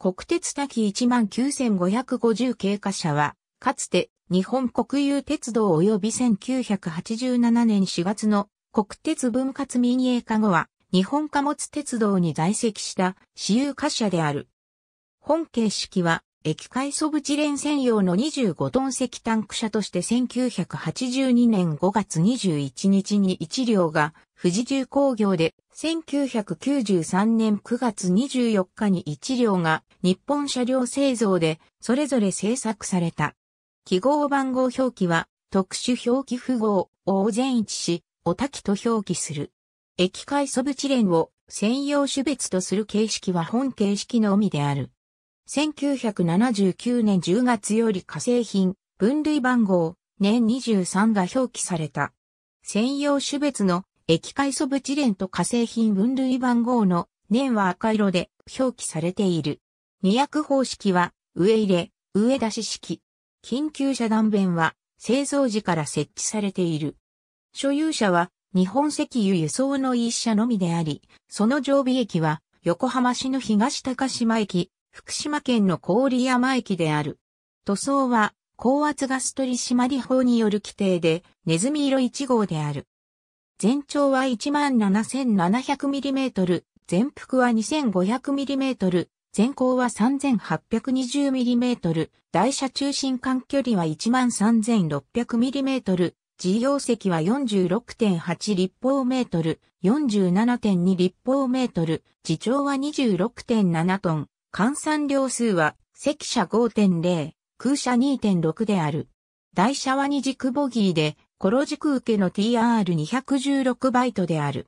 国鉄滝19550経過車は、かつて日本国有鉄道及び1987年4月の国鉄分割民営化後は、日本貨物鉄道に在籍した私有貨車である。本形式は、液海素ブチレン専用の25トン石タンク車として1982年5月21日に1両が富士重工業で1993年9月24日に1両が日本車両製造でそれぞれ製作された。記号番号表記は特殊表記符号を全一し、お滝と表記する。液解素ブ連を専用種別とする形式は本形式のみである。1979年10月より化成品、分類番号、年23が表記された。専用種別の液解素ブチレンと化成品分類番号の年は赤色で表記されている。二役方式は植え入れ、植え出し式。緊急遮断弁は製造時から設置されている。所有者は日本石油輸送の一社のみであり、その常備駅は横浜市の東高島駅、福島県の郡山駅である。塗装は高圧ガス取締法による規定でネズミ色1号である。全長は 17,700mm、全幅は 2,500mm、全高は 3,820mm、台車中心間距離は 13,600mm、自用席は46.8立方メートル、47.2立方メートル、自長は26.7トン、換算量数は、赤車5.0、空車2.6である。台車は二軸ボギーで、コロジク受けの TR216 バイトである。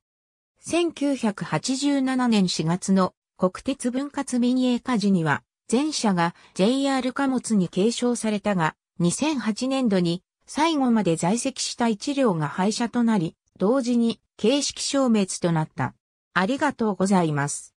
1987年4月の国鉄分割民営化時には、全社が JR 貨物に継承されたが、2008年度に最後まで在籍した1両が廃車となり、同時に形式消滅となった。ありがとうございます。